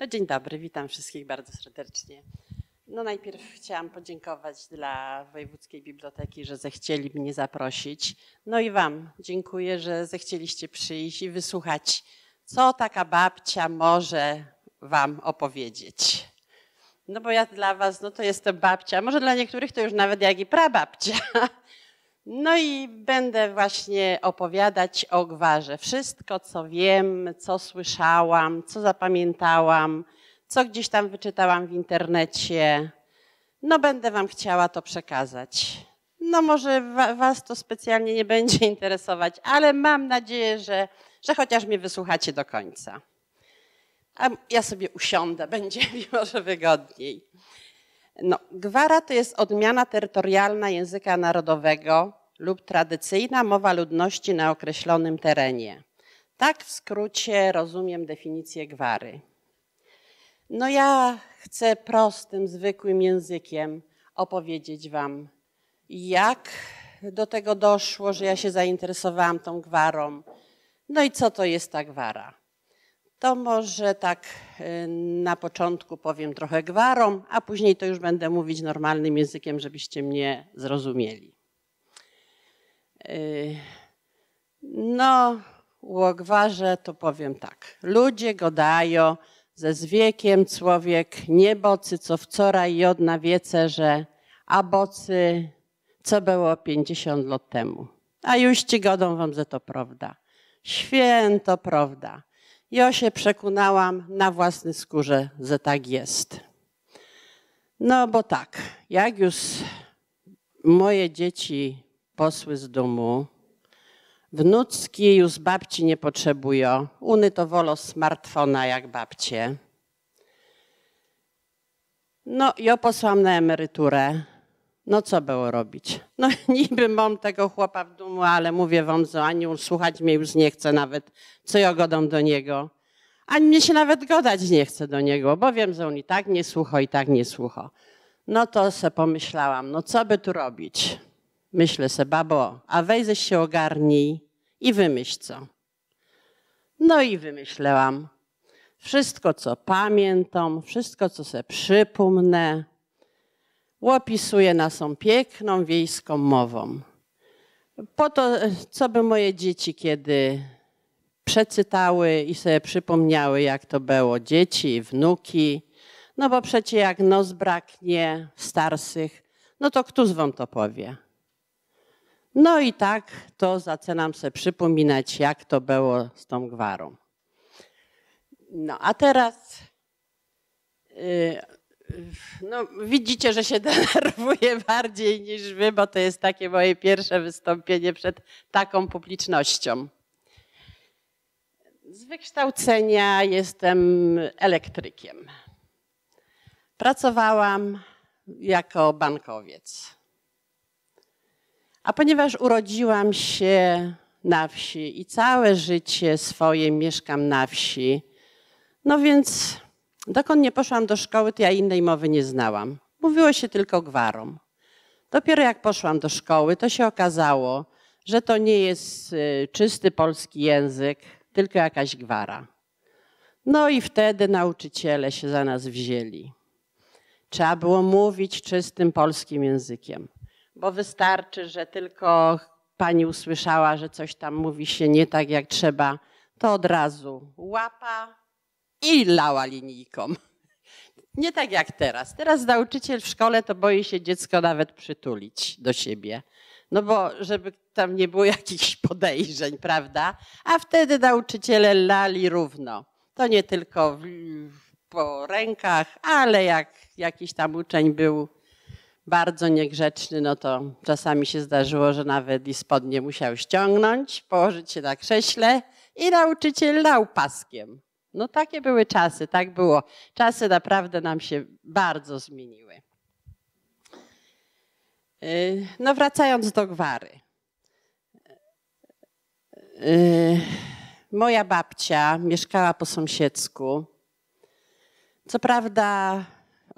No, dzień dobry, witam wszystkich bardzo serdecznie. No najpierw chciałam podziękować dla Wojewódzkiej Biblioteki, że zechcieli mnie zaprosić. No i wam dziękuję, że zechcieliście przyjść i wysłuchać, co taka babcia może wam opowiedzieć. No bo ja dla was, no to jestem babcia, może dla niektórych to już nawet jak i prababcia, no i będę właśnie opowiadać o gwarze. Wszystko, co wiem, co słyszałam, co zapamiętałam, co gdzieś tam wyczytałam w internecie, no będę Wam chciała to przekazać. No może Was to specjalnie nie będzie interesować, ale mam nadzieję, że, że chociaż mnie wysłuchacie do końca. A ja sobie usiądę, będzie mi może wygodniej. No, gwara to jest odmiana terytorialna języka narodowego lub tradycyjna mowa ludności na określonym terenie. Tak w skrócie rozumiem definicję gwary. No ja chcę prostym, zwykłym językiem opowiedzieć Wam, jak do tego doszło, że ja się zainteresowałam tą gwarą. No i co to jest ta gwara? To może tak y, na początku powiem trochę gwarą, a później to już będę mówić normalnym językiem, żebyście mnie zrozumieli. Yy, no, łogwarze to powiem tak. Ludzie godają ze z wiekiem człowiek, niebocy, co wczoraj i od na wiece, że a bocy, co było 50 lat temu. A już ci godą wam, że to prawda. Święto prawda. Ja się przekonałam na własnej skórze, że tak jest. No bo tak, jak już moje dzieci posły z domu. Wnuczki już babci nie potrzebują. Uny to wolą smartfona jak babcie. No, ja posłam na emeryturę. No co było robić? No niby mam tego chłopa w domu, ale mówię wam, że ani słuchać mnie już nie chce nawet, co ja godam do niego. Ani mnie się nawet godać nie chce do niego, bo wiem, że on i tak nie słucha, i tak nie słucha. No to se pomyślałam, no co by tu robić? Myślę se, babo, a weź się ogarnij i wymyśl co. No i wymyślałam. Wszystko, co pamiętam, wszystko, co se przypomnę, łopisuję naszą piękną wiejską mową. Po to, co by moje dzieci kiedy przeczytały i sobie przypomniały, jak to było, dzieci, wnuki. No bo przecie jak nos braknie starszych, no to któż wam to powie? No i tak to zaczynam sobie przypominać, jak to było z tą gwarą. No a teraz y, no, widzicie, że się denerwuję bardziej niż wy, bo to jest takie moje pierwsze wystąpienie przed taką publicznością. Z wykształcenia jestem elektrykiem. Pracowałam jako bankowiec. A ponieważ urodziłam się na wsi i całe życie swoje mieszkam na wsi, no więc dokąd nie poszłam do szkoły, to ja innej mowy nie znałam. Mówiło się tylko gwarom. Dopiero jak poszłam do szkoły, to się okazało, że to nie jest y, czysty polski język, tylko jakaś gwara. No i wtedy nauczyciele się za nas wzięli. Trzeba było mówić czystym polskim językiem bo wystarczy, że tylko pani usłyszała, że coś tam mówi się nie tak jak trzeba, to od razu łapa i lała linijką. Nie tak jak teraz. Teraz nauczyciel w szkole to boi się dziecko nawet przytulić do siebie. No bo żeby tam nie było jakichś podejrzeń, prawda? A wtedy nauczyciele lali równo. To nie tylko w, po rękach, ale jak jakiś tam uczeń był bardzo niegrzeczny, no to czasami się zdarzyło, że nawet i spodnie musiał ściągnąć, położyć się na krześle i nauczyciel lał paskiem. No takie były czasy, tak było. Czasy naprawdę nam się bardzo zmieniły. Yy, no wracając do gwary. Yy, moja babcia mieszkała po sąsiedzku. Co prawda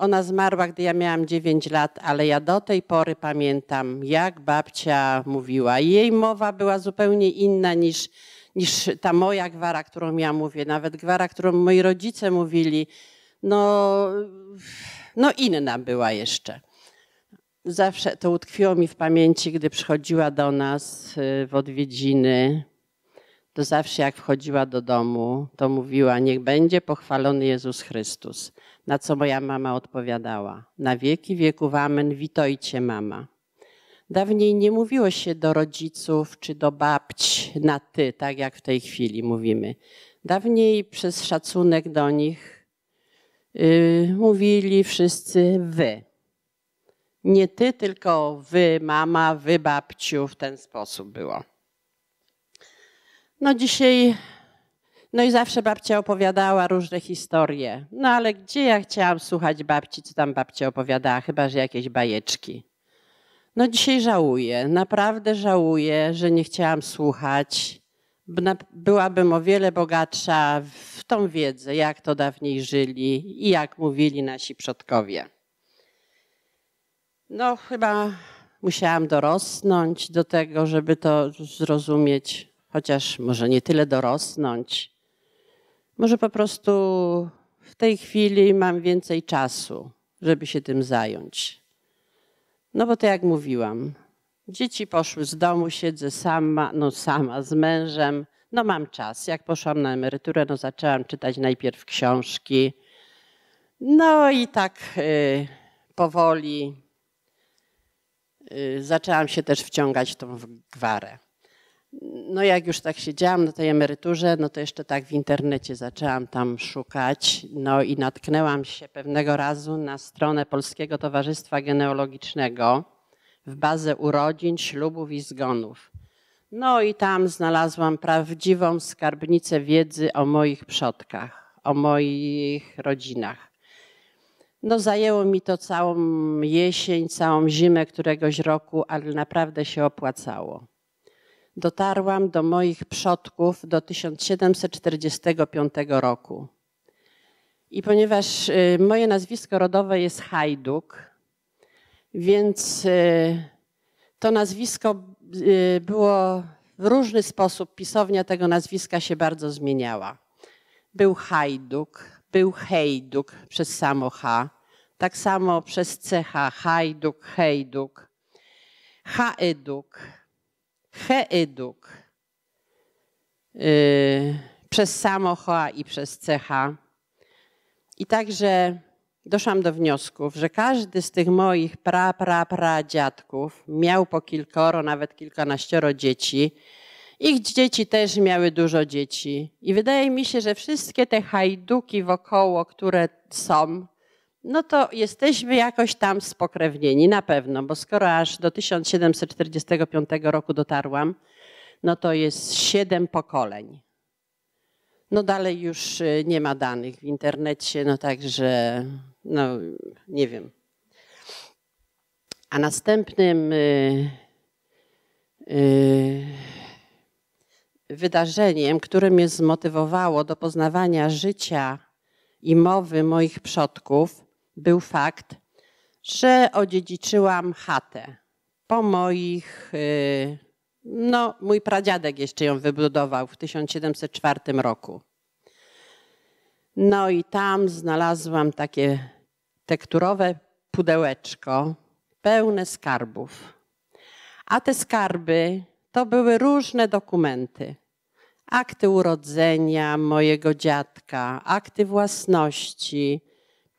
ona zmarła, gdy ja miałam 9 lat, ale ja do tej pory pamiętam, jak babcia mówiła. Jej mowa była zupełnie inna niż, niż ta moja gwara, którą ja mówię, nawet gwara, którą moi rodzice mówili. No, no inna była jeszcze. Zawsze to utkwiło mi w pamięci, gdy przychodziła do nas y, w odwiedziny to zawsze jak wchodziła do domu, to mówiła: Niech będzie pochwalony Jezus Chrystus. Na co moja mama odpowiadała: Na wieki wieków amen, witojcie mama. Dawniej nie mówiło się do rodziców czy do babć na ty, tak jak w tej chwili mówimy. Dawniej przez szacunek do nich yy, mówili wszyscy wy. Nie ty, tylko wy, mama, wy, babciu, w ten sposób było. No dzisiaj, no i zawsze babcia opowiadała różne historie. No ale gdzie ja chciałam słuchać babci, co tam babcia opowiadała, chyba że jakieś bajeczki. No dzisiaj żałuję, naprawdę żałuję, że nie chciałam słuchać. Byłabym o wiele bogatsza w tą wiedzę, jak to dawniej żyli i jak mówili nasi przodkowie. No chyba musiałam dorosnąć do tego, żeby to zrozumieć chociaż może nie tyle dorosnąć. Może po prostu w tej chwili mam więcej czasu, żeby się tym zająć. No bo to jak mówiłam, dzieci poszły z domu, siedzę sama, no sama z mężem. No mam czas. Jak poszłam na emeryturę, no zaczęłam czytać najpierw książki. No i tak y, powoli y, zaczęłam się też wciągać w tą gwarę no jak już tak siedziałam na tej emeryturze, no to jeszcze tak w internecie zaczęłam tam szukać. No i natknęłam się pewnego razu na stronę Polskiego Towarzystwa Genealogicznego w bazę urodzin, ślubów i zgonów. No i tam znalazłam prawdziwą skarbnicę wiedzy o moich przodkach, o moich rodzinach. No zajęło mi to całą jesień, całą zimę któregoś roku, ale naprawdę się opłacało dotarłam do moich przodków do 1745 roku. I ponieważ y, moje nazwisko rodowe jest Hajduk, więc y, to nazwisko y, było w różny sposób, pisownia tego nazwiska się bardzo zmieniała. Był Hajduk, był Hejduk przez samo H, tak samo przez CH Hajduk, Hejduk, Haeduk Heeduk yy, przez samo i przez CH. I także doszłam do wniosków, że każdy z tych moich pra, pra, pra dziadków miał po kilkoro, nawet kilkanaścioro dzieci. Ich dzieci też miały dużo dzieci. I wydaje mi się, że wszystkie te hajduki wokoło, które są, no to jesteśmy jakoś tam spokrewnieni, na pewno, bo skoro aż do 1745 roku dotarłam, no to jest siedem pokoleń. No dalej już y, nie ma danych w internecie, no także, no nie wiem. A następnym yy, yy, wydarzeniem, które mnie zmotywowało do poznawania życia i mowy moich przodków, był fakt, że odziedziczyłam chatę po moich. Y, no, mój pradziadek jeszcze ją wybudował w 1704 roku. No i tam znalazłam takie tekturowe pudełeczko pełne skarbów. A te skarby to były różne dokumenty. Akty urodzenia mojego dziadka, akty własności,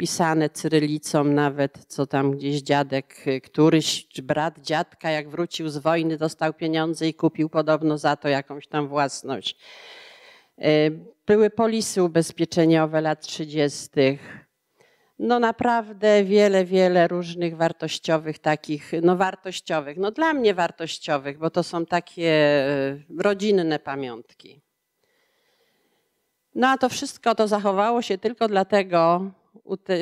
pisane cyrylicą nawet, co tam gdzieś dziadek y, któryś, czy brat dziadka, jak wrócił z wojny, dostał pieniądze i kupił podobno za to jakąś tam własność. Y, były polisy ubezpieczeniowe lat 30. No naprawdę wiele, wiele różnych wartościowych takich, no wartościowych, no dla mnie wartościowych, bo to są takie y, rodzinne pamiątki. No a to wszystko to zachowało się tylko dlatego,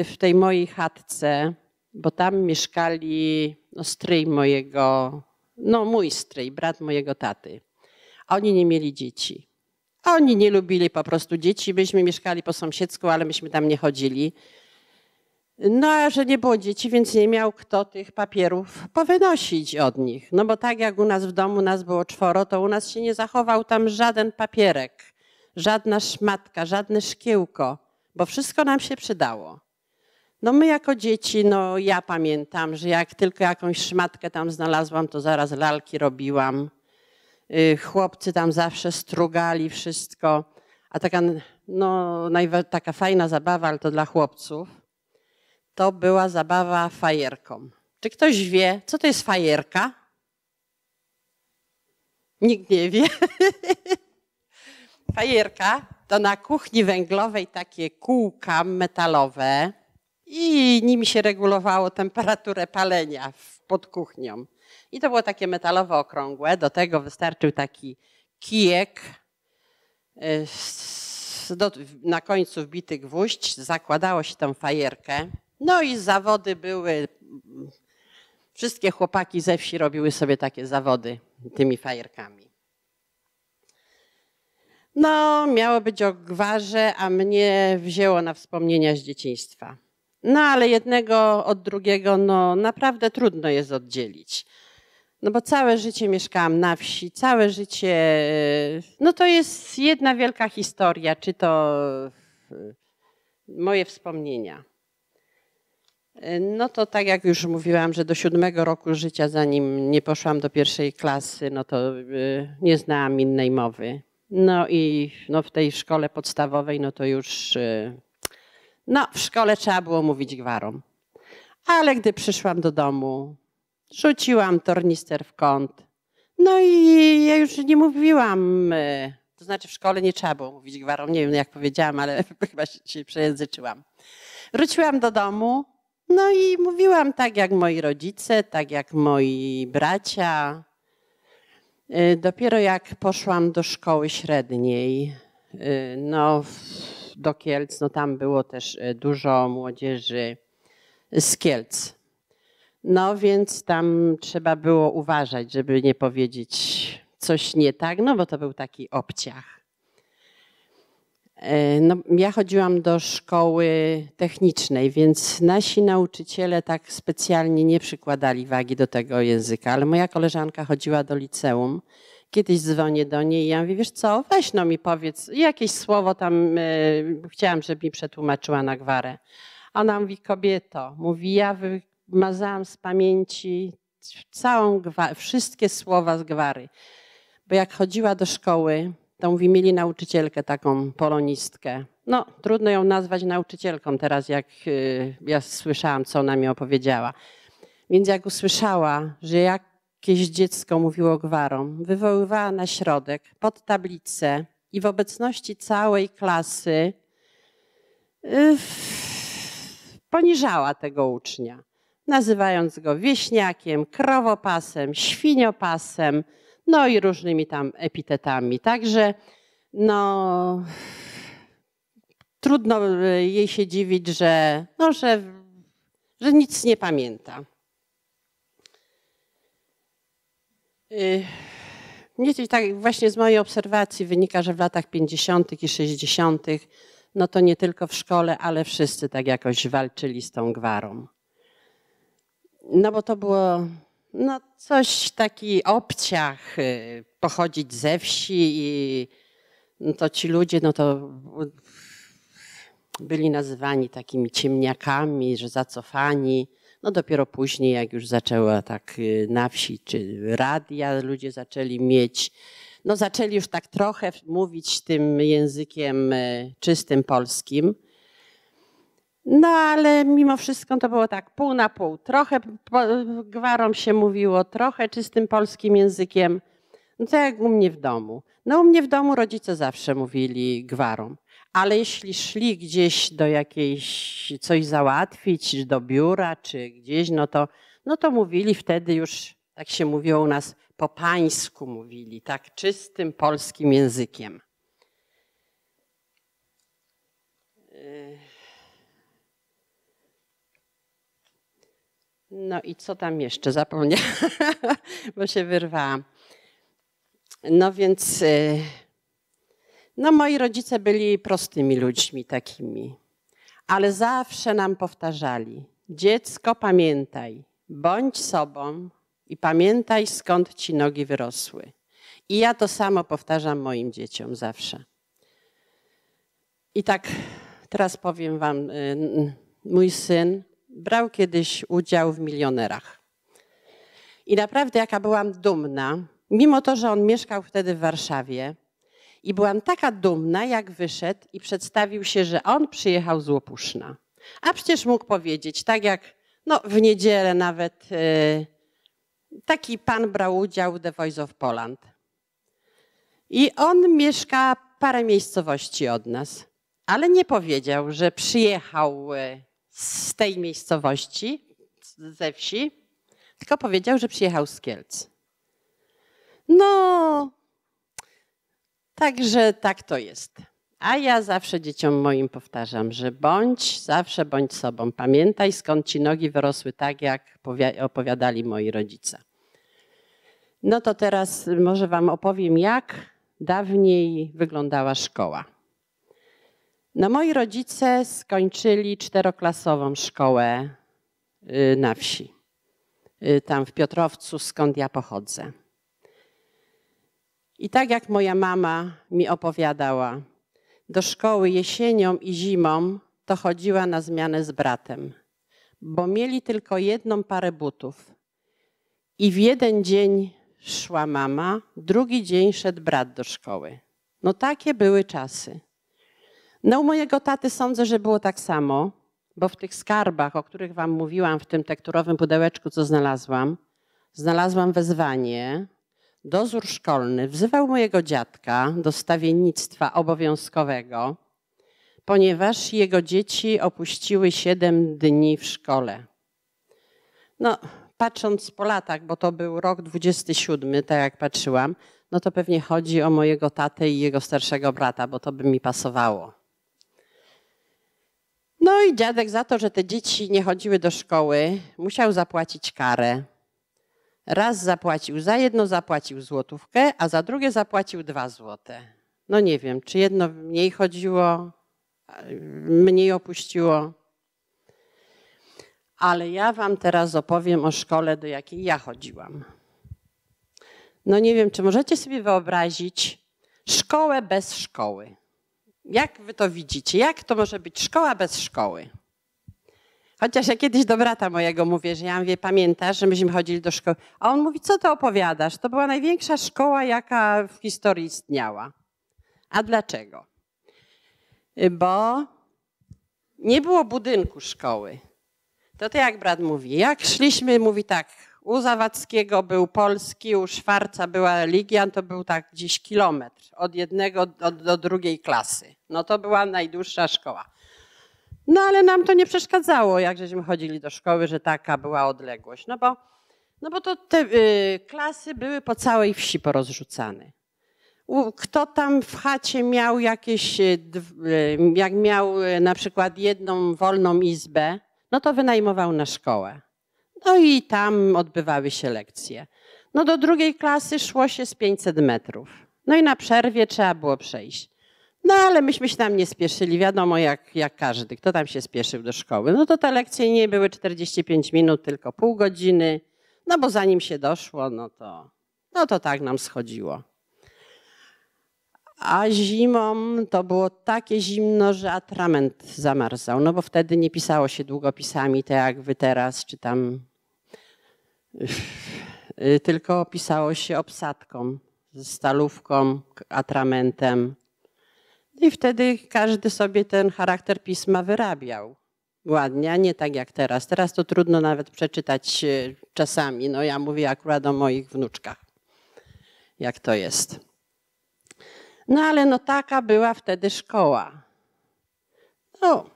w tej mojej chatce, bo tam mieszkali no, stryj mojego, no mój stryj, brat mojego taty. Oni nie mieli dzieci. Oni nie lubili po prostu dzieci. Myśmy mieszkali po sąsiedzku, ale myśmy tam nie chodzili. No a że nie było dzieci, więc nie miał kto tych papierów powynosić od nich. No bo tak jak u nas w domu, nas było czworo, to u nas się nie zachował tam żaden papierek, żadna szmatka, żadne szkiełko bo wszystko nam się przydało. No my jako dzieci, no ja pamiętam, że jak tylko jakąś szmatkę tam znalazłam, to zaraz lalki robiłam. Y, chłopcy tam zawsze strugali wszystko. A taka, no, taka fajna zabawa, ale to dla chłopców, to była zabawa fajerką. Czy ktoś wie, co to jest fajerka? Nikt nie wie. fajerka to na kuchni węglowej takie kółka metalowe i nimi się regulowało temperaturę palenia pod kuchnią. I to było takie metalowe okrągłe. Do tego wystarczył taki kijek, y, na końcu wbity gwóźdź, zakładało się tą fajerkę. No i zawody były. Wszystkie chłopaki ze wsi robiły sobie takie zawody tymi fajerkami. No, miało być o gwarze, a mnie wzięło na wspomnienia z dzieciństwa. No, ale jednego od drugiego, no, naprawdę trudno jest oddzielić. No bo całe życie mieszkałam na wsi, całe życie, e, no to jest jedna wielka historia, czy to e, moje wspomnienia. E, no to tak jak już mówiłam, że do siódmego roku życia, zanim nie poszłam do pierwszej klasy, no to nie znałam innej mowy. No i no w tej szkole podstawowej, no to już y, no w szkole trzeba było mówić gwarą. Ale gdy przyszłam do domu, rzuciłam tornister w kąt. No i ja już nie mówiłam, y, to znaczy w szkole nie trzeba było mówić gwarą, nie wiem jak powiedziałam, ale chyba się, się przejęzyczyłam. Wróciłam do domu, no i mówiłam tak jak moi rodzice, tak jak moi bracia, Y, dopiero jak poszłam do szkoły średniej, y, no, do Kielc, no tam było też y, dużo młodzieży z Kielc. No więc tam trzeba było uważać, żeby nie powiedzieć coś nie tak, no bo to był taki obciach. E, no, ja chodziłam do szkoły technicznej, więc nasi nauczyciele tak specjalnie nie przykładali wagi do tego języka, ale moja koleżanka chodziła do liceum. Kiedyś dzwonię do niej i ja mówię, wiesz co, weź no mi powiedz, jakieś słowo tam e, chciałam, żeby mi przetłumaczyła na gwarę. Ona mówi, kobieto, mówi, ja wymazałam z pamięci całą wszystkie słowa z gwary. Bo jak chodziła do szkoły, to mówi, mieli nauczycielkę taką polonistkę. No, trudno ją nazwać nauczycielką teraz, jak y, ja słyszałam, co ona mi opowiedziała. Więc jak usłyszała, że jakieś dziecko mówiło gwarą, wywoływała na środek, pod tablicę i w obecności całej klasy y, poniżała tego ucznia, nazywając go wieśniakiem, krowopasem, świniopasem, no i różnymi tam epitetami. Także no, trudno e, jej się dziwić, że, no, że, że nic nie pamięta. Y, mnie tak właśnie z mojej obserwacji wynika, że w latach 50. i 60. no to nie tylko w szkole, ale wszyscy tak jakoś walczyli z tą gwarą. No bo to było no coś taki obciach, y, pochodzić ze wsi i no, to ci ludzie, no to byli nazywani takimi ciemniakami, że zacofani. No dopiero później, jak już zaczęła tak y, na wsi, czy radia ludzie zaczęli mieć, no zaczęli już tak trochę mówić tym językiem y, czystym polskim. No ale mimo wszystko to było tak pół na pół. Trochę gwarą się mówiło, trochę czystym polskim językiem. No tak jak u mnie w domu. No u mnie w domu rodzice zawsze mówili gwarą. Ale jeśli szli gdzieś do jakiejś, coś załatwić, do biura czy gdzieś, no to, no to mówili wtedy już, tak się mówiło u nas, po pańsku mówili, tak czystym polskim językiem. No i co tam jeszcze? Zapomniałam, bo się wyrwałam. No więc, y, no moi rodzice byli prostymi ludźmi takimi, ale zawsze nam powtarzali: dziecko, pamiętaj, bądź sobą i pamiętaj, skąd ci nogi wyrosły. I ja to samo powtarzam moim dzieciom zawsze. I tak teraz powiem Wam, y, mój syn brał kiedyś udział w milionerach. I naprawdę jaka byłam dumna, mimo to, że on mieszkał wtedy w Warszawie. I byłam taka dumna, jak wyszedł i przedstawił się, że on przyjechał z Łopuszna. A przecież mógł powiedzieć, tak jak no, w niedzielę nawet yy, taki pan brał udział w The Voice of Poland. I on mieszka parę miejscowości od nas, ale nie powiedział, że przyjechał y, z tej miejscowości, ze wsi, tylko powiedział, że przyjechał z Kielc. No, także tak to jest. A ja zawsze dzieciom moim powtarzam, że bądź, zawsze bądź sobą. Pamiętaj, skąd ci nogi wyrosły tak, jak opowiadali moi rodzice. No to teraz może Wam opowiem, jak dawniej wyglądała szkoła. No moi rodzice skończyli czteroklasową szkołę y, na wsi, y, tam w Piotrowcu, skąd ja pochodzę. I tak jak moja mama mi opowiadała, do szkoły jesienią i zimą to chodziła na zmianę z bratem, bo mieli tylko jedną parę butów. I w jeden dzień szła mama, drugi dzień szedł brat do szkoły. No takie były czasy. No u mojego taty sądzę, że było tak samo, bo w tych skarbach, o których wam mówiłam, w tym tekturowym pudełeczku, co znalazłam, znalazłam wezwanie. Dozór szkolny wzywał mojego dziadka do stawiennictwa obowiązkowego, ponieważ jego dzieci opuściły 7 dni w szkole. No, patrząc po latach, bo to był rok 27, tak jak patrzyłam, no to pewnie chodzi o mojego tatę i jego starszego brata, bo to by mi pasowało. No i dziadek za to, że te dzieci nie chodziły do szkoły, musiał zapłacić karę. Raz zapłacił za jedno, zapłacił złotówkę, a za drugie zapłacił dwa złote. No nie wiem, czy jedno mniej chodziło, mniej opuściło. Ale ja wam teraz opowiem o szkole, do jakiej ja chodziłam. No nie wiem, czy możecie sobie wyobrazić szkołę bez szkoły. Jak wy to widzicie? Jak to może być szkoła bez szkoły? Chociaż ja kiedyś do brata mojego mówię, że ja mówię, pamiętasz, że myśmy chodzili do szkoły. A on mówi, co ty opowiadasz? To była największa szkoła, jaka w historii istniała. A dlaczego? Y, bo nie było budynku szkoły. To ty jak brat mówi, jak szliśmy, mówi tak, u Zawadzkiego był polski, u Szwarca była religia, to był tak gdzieś kilometr od jednego do, do drugiej klasy. No to była najdłuższa szkoła. No ale nam to nie przeszkadzało, jak żeśmy chodzili do szkoły, że taka była odległość. No bo, no bo to te y, klasy były po całej wsi porozrzucane. kto tam w chacie miał jakieś, y, y, jak miał y, na przykład jedną wolną izbę, no to wynajmował na szkołę. No i tam odbywały się lekcje. No do drugiej klasy szło się z 500 metrów. No i na przerwie trzeba było przejść. No ale myśmy się tam nie spieszyli, wiadomo jak, jak każdy, kto tam się spieszył do szkoły. No to te lekcje nie były 45 minut, tylko pół godziny, no bo zanim się doszło, no to, no to tak nam schodziło. A zimą to było takie zimno, że atrament zamarzał, no bo wtedy nie pisało się długopisami, tak jak wy teraz, czy tam Y, tylko pisało się obsadką, stalówką, atramentem. I wtedy każdy sobie ten charakter pisma wyrabiał. Ładnie, a nie tak jak teraz. Teraz to trudno nawet przeczytać y, czasami. No ja mówię akurat o moich wnuczkach, jak to jest. No ale no taka była wtedy szkoła. No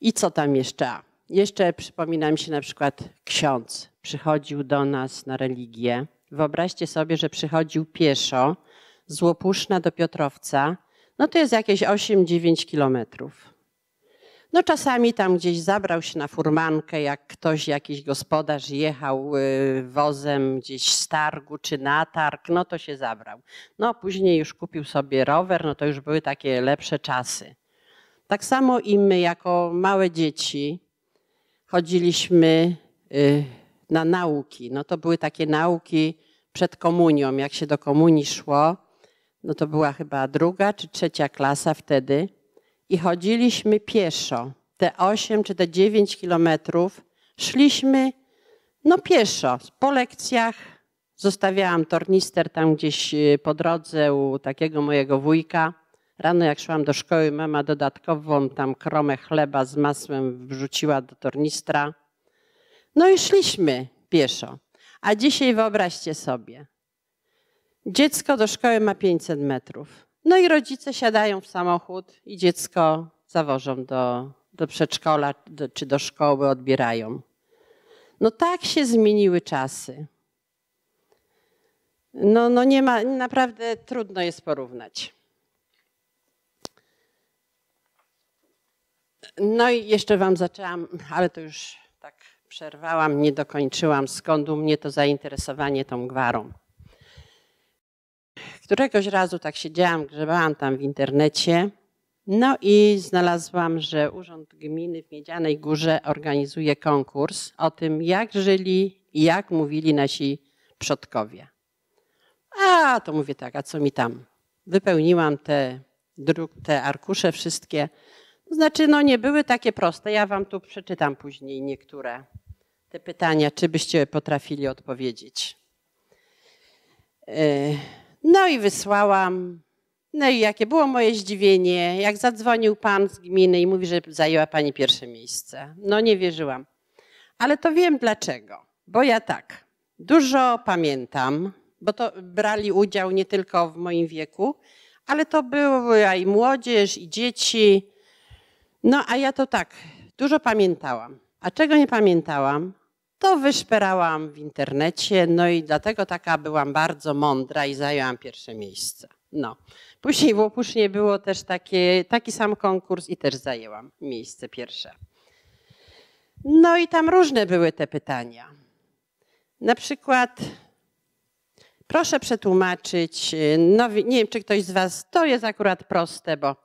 i co tam jeszcze? Jeszcze przypomina mi się na przykład ksiądz. Przychodził do nas na religię. Wyobraźcie sobie, że przychodził pieszo z Łopuszna do Piotrowca. No to jest jakieś 8-9 kilometrów. No czasami tam gdzieś zabrał się na furmankę, jak ktoś, jakiś gospodarz jechał y, wozem gdzieś z targu czy na targ, no to się zabrał. No później już kupił sobie rower, no to już były takie lepsze czasy. Tak samo i my jako małe dzieci chodziliśmy y, na nauki. No to były takie nauki przed komunią. Jak się do komunii szło, no to była chyba druga czy trzecia klasa wtedy. I chodziliśmy pieszo. Te 8 czy te 9 kilometrów szliśmy no pieszo. Po lekcjach zostawiałam tornister tam gdzieś y, po drodze u takiego mojego wujka. Rano jak szłam do szkoły, mama dodatkową tam kromę chleba z masłem wrzuciła do tornistra. No i szliśmy pieszo. A dzisiaj wyobraźcie sobie, dziecko do szkoły ma 500 metrów. No i rodzice siadają w samochód i dziecko zawożą do, do przedszkola do, czy do szkoły, odbierają. No tak się zmieniły czasy. No, no nie ma, naprawdę trudno jest porównać. No i jeszcze wam zaczęłam, ale to już tak przerwałam, nie dokończyłam, skąd u mnie to zainteresowanie tą gwarą. Któregoś razu tak siedziałam, grzebałam tam w internecie, no i znalazłam, że Urząd Gminy w Miedzianej Górze organizuje konkurs o tym, jak żyli i jak mówili nasi przodkowie. A to mówię tak, a co mi tam? Wypełniłam te, te arkusze wszystkie, znaczy, no nie były takie proste. Ja wam tu przeczytam później niektóre te pytania, czy byście potrafili odpowiedzieć. E, no i wysłałam. No i jakie było moje zdziwienie, jak zadzwonił pan z gminy i mówi, że zajęła pani pierwsze miejsce. No nie wierzyłam. Ale to wiem dlaczego. Bo ja tak, dużo pamiętam, bo to brali udział nie tylko w moim wieku, ale to była i młodzież, i dzieci. No a ja to tak, dużo pamiętałam. A czego nie pamiętałam, to wyszperałam w internecie, no i dlatego taka byłam bardzo mądra i zajęłam pierwsze miejsce. No. Później w Łopusznie było też takie, taki sam konkurs i też zajęłam miejsce pierwsze. No i tam różne były te pytania. Na przykład, proszę przetłumaczyć, no, nie wiem czy ktoś z Was, to jest akurat proste, bo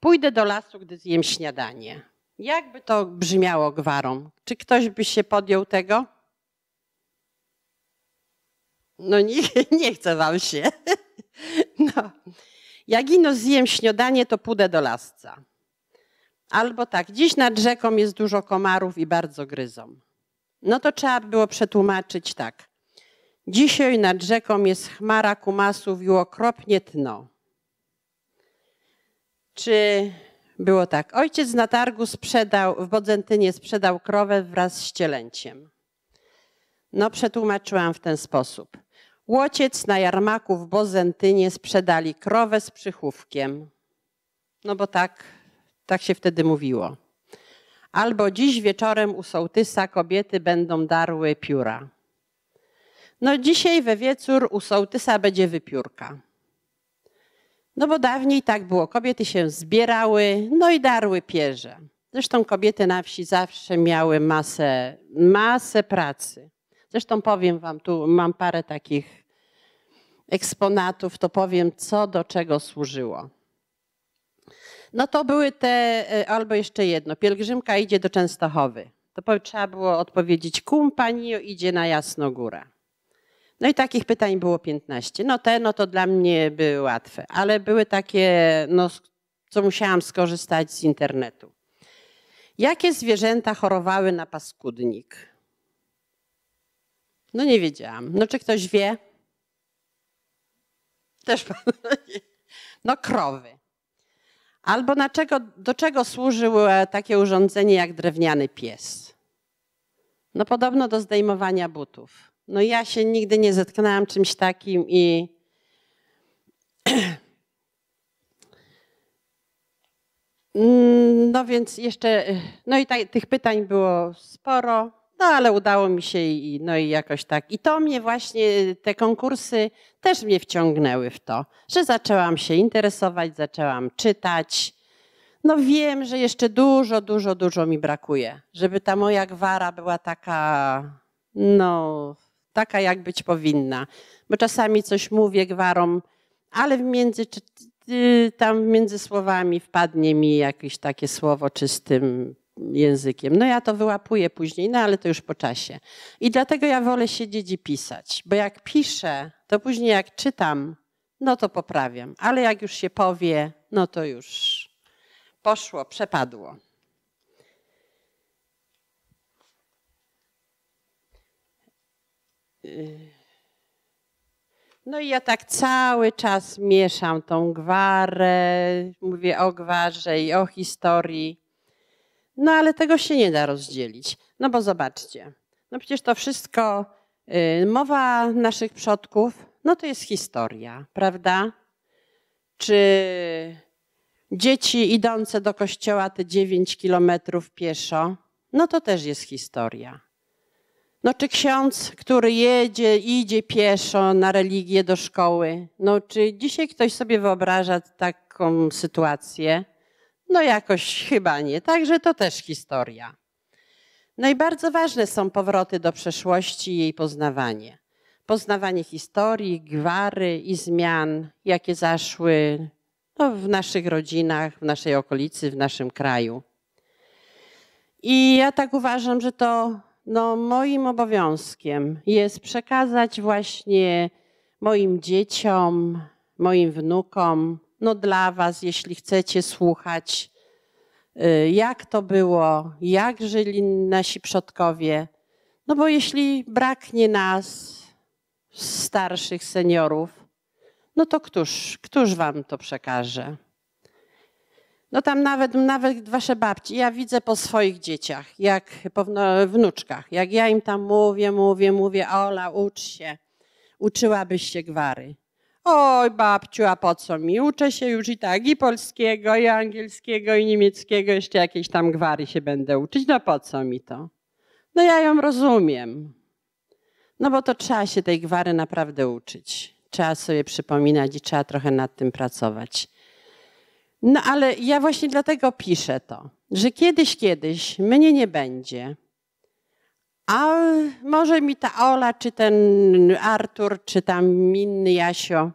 Pójdę do lasu, gdy zjem śniadanie. Jakby to brzmiało gwarą? Czy ktoś by się podjął tego? No nie, nie chcę wam się. No. Jak ino zjem śniadanie, to pójdę do lasca. Albo tak, dziś nad rzeką jest dużo komarów i bardzo gryzą. No to trzeba było przetłumaczyć tak. Dzisiaj nad rzeką jest chmara kumasów i okropnie tno czy było tak. Ojciec na targu sprzedał, w Bodzentynie sprzedał krowę wraz z cielęciem. No, przetłumaczyłam w ten sposób. Łociec na jarmaku w Bozentynie sprzedali krowę z przychówkiem. No bo tak, tak się wtedy mówiło. Albo dziś wieczorem u sołtysa kobiety będą darły pióra. No dzisiaj we wieczór u sołtysa będzie wypiórka. No bo dawniej tak było. Kobiety się zbierały, no i darły pierze. Zresztą kobiety na wsi zawsze miały masę, masę pracy. Zresztą powiem wam, tu mam parę takich eksponatów, to powiem, co do czego służyło. No to były te, e, albo jeszcze jedno, pielgrzymka idzie do Częstochowy. To trzeba było odpowiedzieć, kum pani idzie na Jasnogórę. No i takich pytań było 15. No te, no to dla mnie były łatwe, ale były takie, no, co musiałam skorzystać z internetu. Jakie zwierzęta chorowały na paskudnik? No nie wiedziałam. No czy ktoś wie? Też pan. No krowy. Albo na czego, do czego służyło takie urządzenie jak drewniany pies? No podobno do zdejmowania butów. No ja się nigdy nie zetknęłam czymś takim i no więc jeszcze, no i tych pytań było sporo, no ale udało mi się i no i jakoś tak. I to mnie właśnie, te konkursy też mnie wciągnęły w to, że zaczęłam się interesować, zaczęłam czytać. No wiem, że jeszcze dużo, dużo, dużo mi brakuje, żeby ta moja gwara była taka, no taka jak być powinna. Bo czasami coś mówię gwarą, ale w między, tam między słowami wpadnie mi jakieś takie słowo czystym językiem. No ja to wyłapuję później, no ale to już po czasie. I dlatego ja wolę siedzieć i pisać, bo jak piszę, to później jak czytam, no to poprawiam, ale jak już się powie, no to już poszło, przepadło. Y, no i ja tak cały czas mieszam tą gwarę, mówię o gwarze i o historii. No ale tego się nie da rozdzielić. No bo zobaczcie, no przecież to wszystko, y, mowa naszych przodków, no to jest historia, prawda? Czy dzieci idące do kościoła te 9 kilometrów pieszo, no to też jest historia. No czy ksiądz, który jedzie, idzie pieszo na religię do szkoły, no czy dzisiaj ktoś sobie wyobraża taką sytuację? No jakoś chyba nie, także to też historia. No i bardzo ważne są powroty do przeszłości i jej poznawanie. Poznawanie historii, gwary i zmian, jakie zaszły no, w naszych rodzinach, w naszej okolicy, w naszym kraju. I ja tak uważam, że to no, moim obowiązkiem jest przekazać właśnie moim dzieciom, moim wnukom, no dla Was, jeśli chcecie słuchać, y, jak to było, jak żyli nasi przodkowie. No bo jeśli braknie nas, starszych seniorów, no to któż, któż Wam to przekaże? No tam nawet, nawet wasze babci, ja widzę po swoich dzieciach, jak po wnuczkach, jak ja im tam mówię, mówię, mówię, Ola, ucz się, uczyłabyś się gwary. Oj, babciu, a po co mi? Uczę się już i tak i polskiego, i angielskiego, i niemieckiego, jeszcze jakieś tam gwary się będę uczyć. No po co mi to? No ja ją rozumiem. No bo to trzeba się tej gwary naprawdę uczyć. Trzeba sobie przypominać i trzeba trochę nad tym pracować. No ale ja właśnie dlatego piszę to, że kiedyś, kiedyś mnie nie będzie. A może mi ta Ola, czy ten Artur, czy tam inny Jasio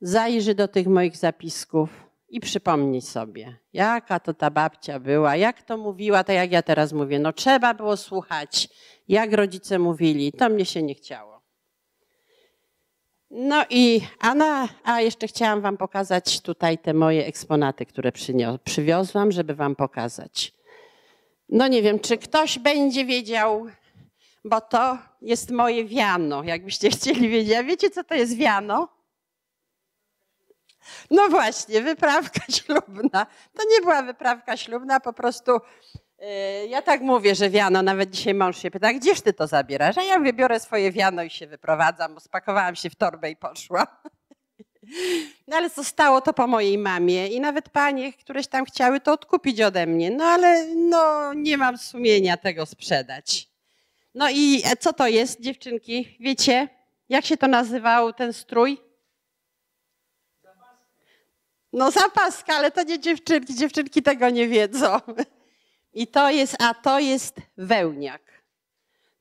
zajrzy do tych moich zapisków i przypomni sobie, jaka to ta babcia była, jak to mówiła, tak jak ja teraz mówię. No trzeba było słuchać, jak rodzice mówili, to mnie się nie chciało. No i Anna, a jeszcze chciałam Wam pokazać tutaj te moje eksponaty, które przywiozłam, żeby Wam pokazać. No nie wiem, czy ktoś będzie wiedział, bo to jest moje wiano, jakbyście chcieli wiedzieć. A wiecie, co to jest wiano? No właśnie, wyprawka ślubna. To nie była wyprawka ślubna, po prostu Yy, ja tak mówię, że wiano, nawet dzisiaj mąż się pyta, gdzież ty to zabierasz? A ja wybiorę swoje wiano i się wyprowadzam, bo spakowałam się w torbę i poszłam. No ale zostało to po mojej mamie i nawet panie, któreś tam chciały to odkupić ode mnie, no ale no, nie mam sumienia tego sprzedać. No i e, co to jest, dziewczynki? Wiecie, jak się to nazywał ten strój? No zapaska, ale to nie dziewczynki, dziewczynki tego nie wiedzą. I to jest, a to jest wełniak.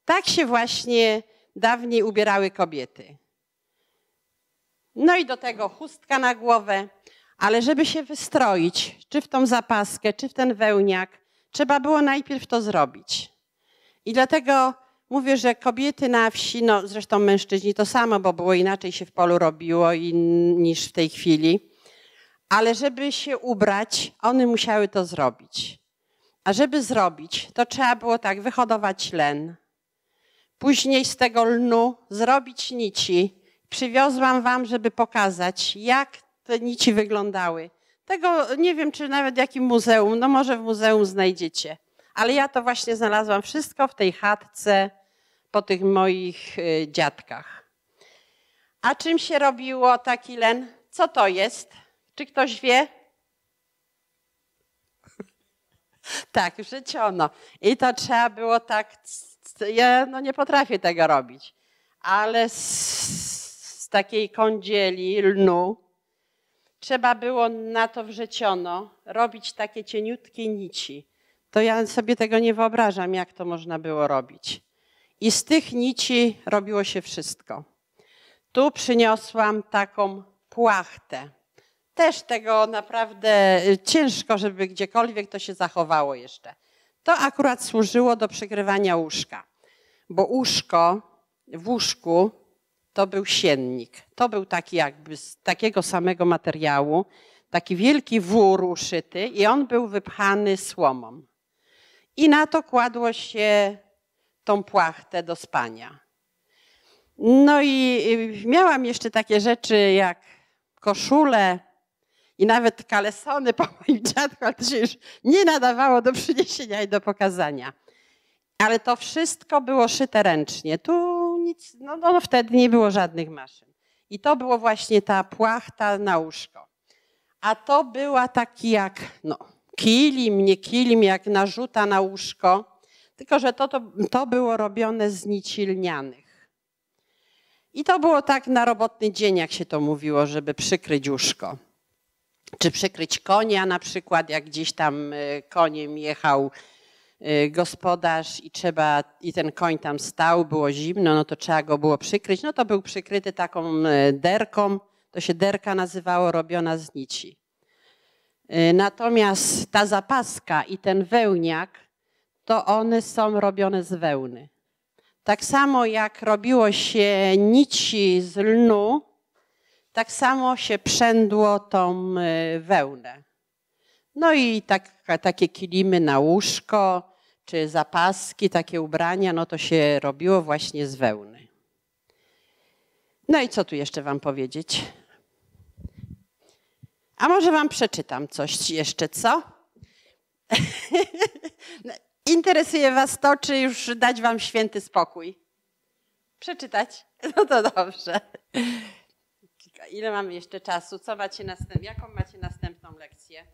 Tak się właśnie dawniej ubierały kobiety. No i do tego chustka na głowę, ale żeby się wystroić, czy w tą zapaskę, czy w ten wełniak, trzeba było najpierw to zrobić. I dlatego mówię, że kobiety na wsi, no zresztą mężczyźni to samo, bo było inaczej się w polu robiło niż w tej chwili, ale żeby się ubrać, one musiały to zrobić. A żeby zrobić, to trzeba było tak wyhodować len. Później z tego lnu zrobić nici. Przywiozłam wam, żeby pokazać, jak te nici wyglądały. Tego nie wiem, czy nawet w jakim muzeum, no może w muzeum znajdziecie. Ale ja to właśnie znalazłam wszystko w tej chatce po tych moich y, dziadkach. A czym się robiło taki len? Co to jest? Czy ktoś wie? Tak, wrzeciono I to trzeba było tak, ja no nie potrafię tego robić, ale z, z takiej kądzieli, lnu, trzeba było na to wrzeciono robić takie cieniutkie nici. To ja sobie tego nie wyobrażam, jak to można było robić. I z tych nici robiło się wszystko. Tu przyniosłam taką płachtę. Też tego naprawdę y, ciężko, żeby gdziekolwiek to się zachowało jeszcze. To akurat służyło do przegrywania łóżka, bo łóżko w łóżku to był siennik. To był taki jakby z takiego samego materiału, taki wielki wór uszyty i on był wypchany słomą. I na to kładło się tą płachtę do spania. No i y, miałam jeszcze takie rzeczy jak koszule, i nawet kalesony po moim dziadku, ale to się już nie nadawało do przyniesienia i do pokazania. Ale to wszystko było szyte ręcznie. Tu nic, no, no, no wtedy nie było żadnych maszyn. I to było właśnie ta płachta na łóżko. A to była taki jak no, kilim, nie kilim, jak narzuta na łóżko. Tylko, że to, to, to było robione z nici lnianych. I to było tak na robotny dzień, jak się to mówiło, żeby przykryć łóżko czy przykryć konia na przykład, jak gdzieś tam e, koniem jechał e, gospodarz i trzeba, i ten koń tam stał, było zimno, no to trzeba go było przykryć. No to był przykryty taką e, derką, to się derka nazywało, robiona z nici. Natomiast ta zapaska i ten wełniak, to one są robione z wełny. Tak samo jak robiło się nici z lnu, tak samo się przędło tą e, wełnę. No i tak, takie kilimy na łóżko, czy zapaski, takie ubrania, no to się robiło właśnie z wełny. No i co tu jeszcze wam powiedzieć? A może wam przeczytam coś jeszcze, co? No, interesuje was to, czy już dać wam święty spokój? Przeczytać? No to dobrze ile mamy jeszcze czasu? Co macie następ, jaką macie następną lekcję?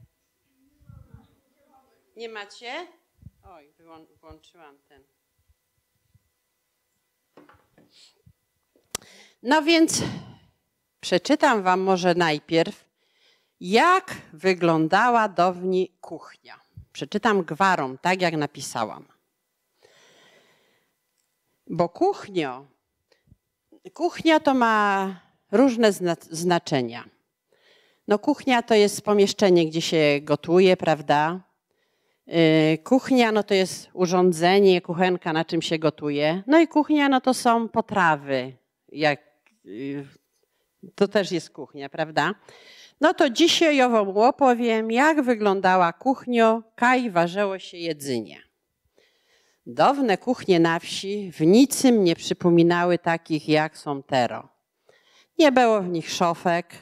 Nie macie? Oj, włączyłam ten. No więc przeczytam Wam może najpierw, jak wyglądała downi kuchnia. Przeczytam gwarą, tak jak napisałam. Bo kuchnio, kuchnia to ma różne zna znaczenia. No, kuchnia to jest pomieszczenie, gdzie się gotuje, prawda? Yy, kuchnia no to jest urządzenie, kuchenka, na czym się gotuje. No i kuchnia no to są potrawy. Jak, yy, to też jest kuchnia, prawda? No to dzisiaj wam opowiem, jak wyglądała kuchnia, kaj ważyło się jedzenie. Dawne kuchnie na wsi w niczym nie przypominały takich, jak są tero. Nie było w nich szofek,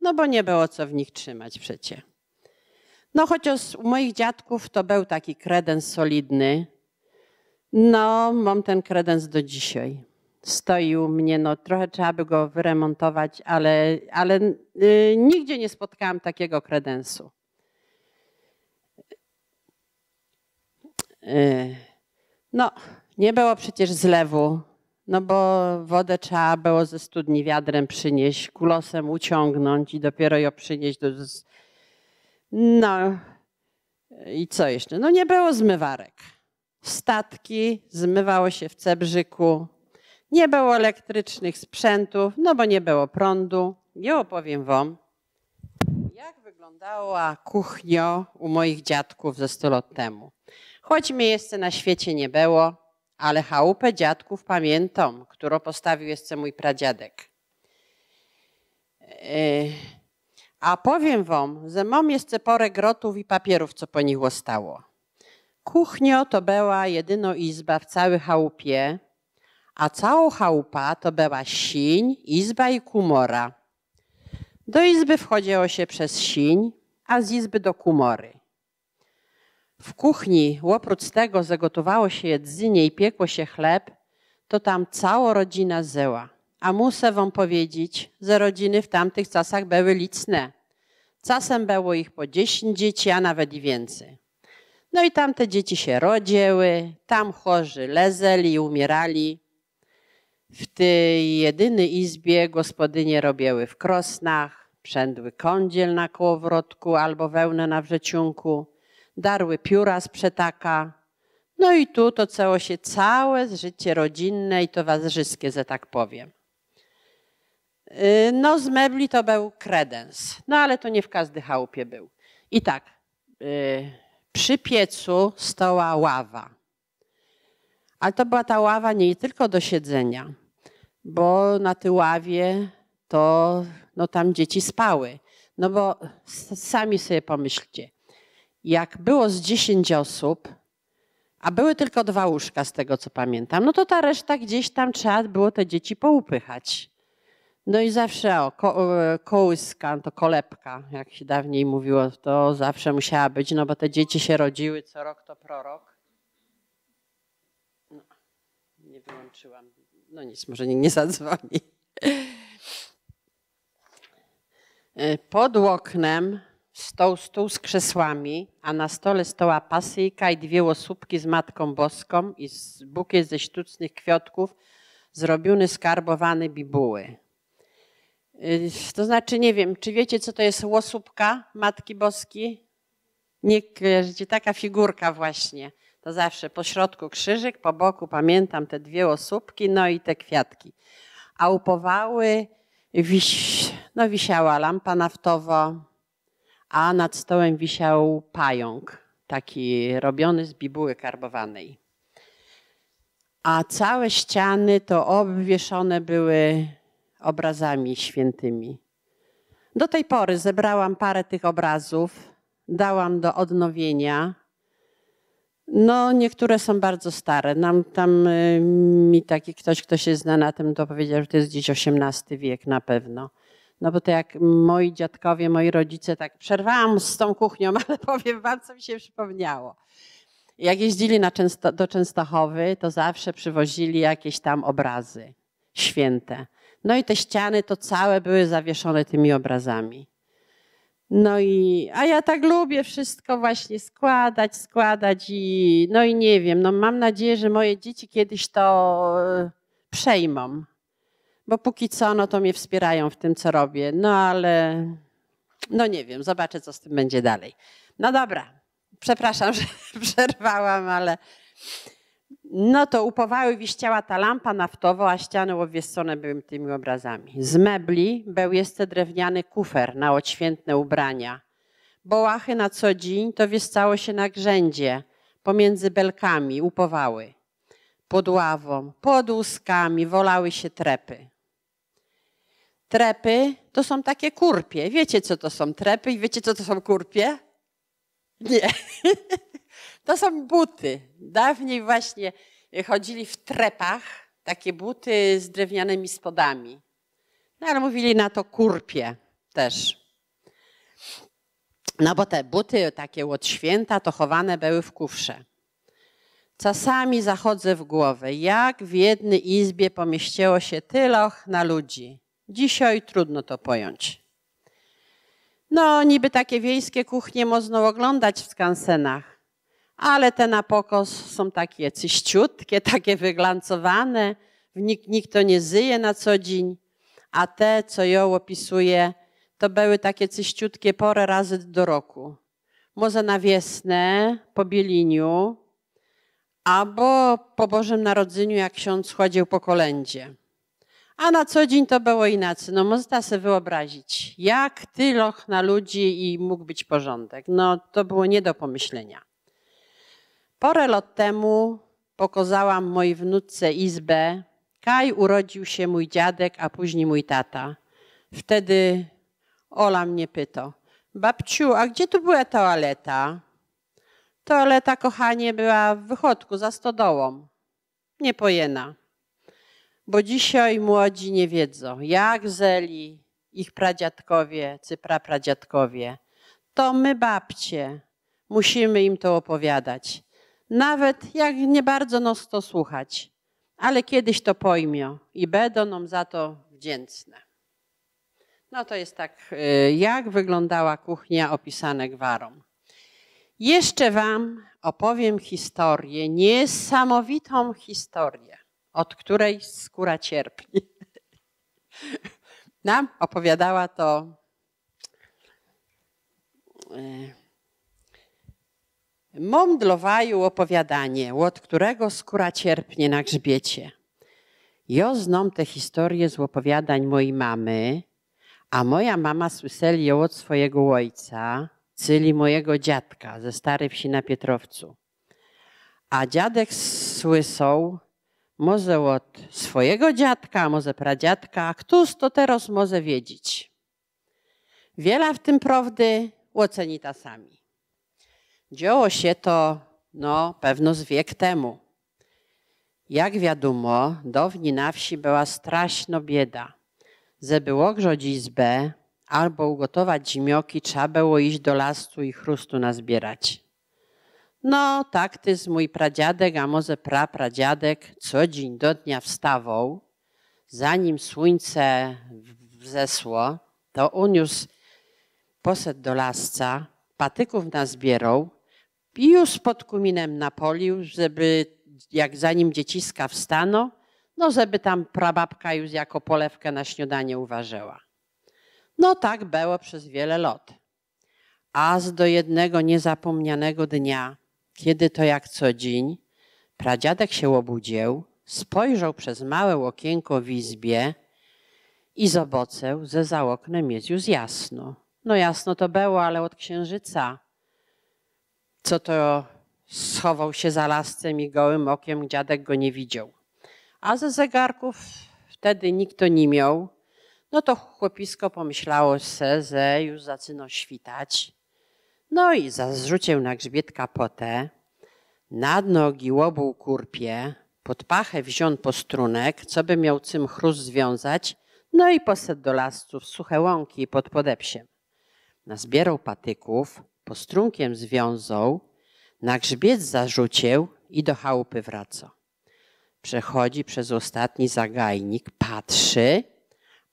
no bo nie było co w nich trzymać przecie. No chociaż u moich dziadków to był taki kredens solidny. No, mam ten kredens do dzisiaj. Stoi u mnie, no trochę trzeba by go wyremontować, ale, ale y, nigdzie nie spotkałam takiego kredensu. Y, no, nie było przecież zlewu no bo wodę trzeba było ze studni wiadrem przynieść, kulosem uciągnąć i dopiero ją przynieść do... No i co jeszcze? No nie było zmywarek. Statki zmywało się w Cebrzyku. Nie było elektrycznych sprzętów, no bo nie było prądu. Nie opowiem wam, jak wyglądała kuchnia u moich dziadków ze 100 lat temu. Choć miejsce na świecie nie było, ale chałupę dziadków pamiętam, którą postawił jeszcze mój pradziadek. E, a powiem wam, że mam jeszcze porę grotów i papierów, co po nich stało. Kuchnia to była jedyna izba w całej chałupie, a cała chałupa to była siń, izba i kumora. Do izby wchodziło się przez siń, a z izby do kumory w kuchni oprócz tego zagotowało się jedzenie i piekło się chleb, to tam cała rodzina zyła. A muszę wam powiedzieć, że rodziny w tamtych czasach były liczne. Czasem było ich po 10 dzieci, a nawet i więcej. No i tam te dzieci się rodziły, tam chorzy lezeli i umierali. W tej jedynej izbie gospodynie robiły w krosnach, przędły kądziel na kołowrotku albo wełnę na wrzeciunku darły pióra z przetaka. No i tu to cało się całe życie rodzinne i towarzyskie, że tak powiem. Y, no z mebli to był kredens, no ale to nie w każdej chałupie był. I tak, y, przy piecu stała ława. Ale to była ta ława nie tylko do siedzenia, bo na tej ławie to no tam dzieci spały. No bo sami sobie pomyślcie, jak było z 10 osób, a były tylko dwa łóżka z tego co pamiętam, no to ta reszta gdzieś tam trzeba było te dzieci poupychać. No i zawsze o, ko, e, kołyska, to kolebka, jak się dawniej mówiło, to zawsze musiała być, no bo te dzieci się rodziły, co rok to prorok. No, nie wyłączyłam. No nic, może nie, nie zadzwoni. E, pod oknem Stoł, stół z krzesłami, a na stole stoła pasyjka i dwie łosupki z Matką Boską i z bukiet ze sztucznych kwiatków zrobiony skarbowany bibuły. Y, to znaczy, nie wiem, czy wiecie, co to jest łosupka, Matki Boskiej? Nie kojarzycie, taka figurka właśnie. To zawsze po środku krzyżyk, po boku pamiętam te dwie osóbki, no i te kwiatki. A upowały, no wisiała lampa naftowa, a nad stołem wisiał pająk, taki robiony z bibuły karbowanej. A całe ściany to obwieszone były obrazami świętymi. Do tej pory zebrałam parę tych obrazów, dałam do odnowienia. No, niektóre są bardzo stare. Nam, tam y, mi taki ktoś, kto się zna na tym, to powiedział, że to jest gdzieś XVIII wiek na pewno. No bo to jak moi dziadkowie, moi rodzice, tak przerwałam z tą kuchnią, ale powiem wam, co mi się przypomniało. Jak jeździli Często, do Częstochowy, to zawsze przywozili jakieś tam obrazy święte. No i te ściany to całe były zawieszone tymi obrazami. No i, a ja tak lubię wszystko właśnie składać, składać i, no i nie wiem, no mam nadzieję, że moje dzieci kiedyś to e, przejmą bo póki co no to mnie wspierają w tym, co robię, no ale no nie wiem, zobaczę, co z tym będzie dalej. No dobra, przepraszam, że przerwałam, ale no to upowały wiściała ta lampa naftowa, a ściany obwieszone były tymi obrazami. Z mebli był jeszcze drewniany kufer na odświętne ubrania. Bołachy na co dzień to wiescało się na grzędzie, pomiędzy belkami upowały. Pod ławą, pod łuskami wolały się trepy. Trepy to są takie kurpie. Wiecie, co to są trepy i wiecie, co to są kurpie? Nie. To są buty. Dawniej właśnie chodzili w trepach, takie buty z drewnianymi spodami. No ale mówili na to kurpie też. No bo te buty takie od święta to chowane były w kufrze. Czasami zachodzę w głowę, jak w jednej izbie pomieściło się tyloch na ludzi. Dzisiaj trudno to pojąć. No, niby takie wiejskie kuchnie można oglądać w skansenach, ale te na pokos są takie ciściutkie, takie wyglancowane, nikt, nikt to nie zyje na co dzień, a te, co ją opisuje, to były takie ciściutkie porę razy do roku. Może na wiosnę, po bieliniu, albo po Bożym Narodzeniu, jak ksiądz chodził po kolędzie. A na co dzień to było inaczej. No można sobie wyobrazić, jak ty loch na ludzi i mógł być porządek. No to było nie do pomyślenia. Parę lat temu pokazałam mojej wnuczce izbę. Kaj urodził się mój dziadek, a później mój tata. Wtedy Ola mnie pyta, babciu, a gdzie tu była toaleta? Toaleta, kochanie, była w wychodku za stodołą. Nie pojena. Bo dzisiaj młodzi nie wiedzą, jak zeli ich pradziadkowie Cypra pradziadkowie, To my, babcie, musimy im to opowiadać. Nawet jak nie bardzo nos to słuchać, ale kiedyś to pojmią i będą nam za to wdzięczne. No to jest tak, y, jak wyglądała kuchnia opisana gwarą. Jeszcze Wam opowiem historię, niesamowitą historię od której skóra cierpi. Nam opowiadała to e, mądlowaju opowiadanie, od którego skóra cierpnie na grzbiecie. Ja znam te historie z opowiadań mojej mamy, a moja mama słyszeli ją od swojego ojca, czyli mojego dziadka ze starej wsi na Pietrowcu. A dziadek słysał może od swojego dziadka, może pradziadka, kto któż to teraz może wiedzieć? Wiela w tym prawdy łocenita sami. Działo się to no, pewno z wiek temu. Jak wiadomo, dawni na wsi była straszno bieda. Ze było grzoć izbę albo ugotować zimioki, trzeba było iść do lasu i chrustu nazbierać. No tak, ty z mój pradziadek, a może prapradziadek, co dzień do dnia wstawał, zanim słońce wzesło, to uniósł, poszedł do lasca, patyków nazbierał i już pod kuminem napolił, żeby jak zanim dzieciska wstano, no żeby tam prababka już jako polewkę na śniadanie uważała. No tak było przez wiele lat. Aż do jednego niezapomnianego dnia kiedy to jak co dzień, pradziadek się obudził, spojrzał przez małe okienko w izbie i zobaczył ze za oknem jest już jasno. No jasno to było, ale od księżyca. Co to schował się za lascem i gołym okiem dziadek go nie widział. A ze zegarków wtedy nikt to nie miał. No to chłopisko pomyślało se, że już zaczyna świtać. No i zrzucił na grzbiet kapotę, na nogi łobuł kurpie, pod pachę wziął postrunek, co by miał cym chrust związać, no i poszedł do lasców suche łąki pod podepsiem. Nazbierał patyków, postrunkiem związał, na grzbiet zarzucił i do chałupy wraca. Przechodzi przez ostatni zagajnik, patrzy,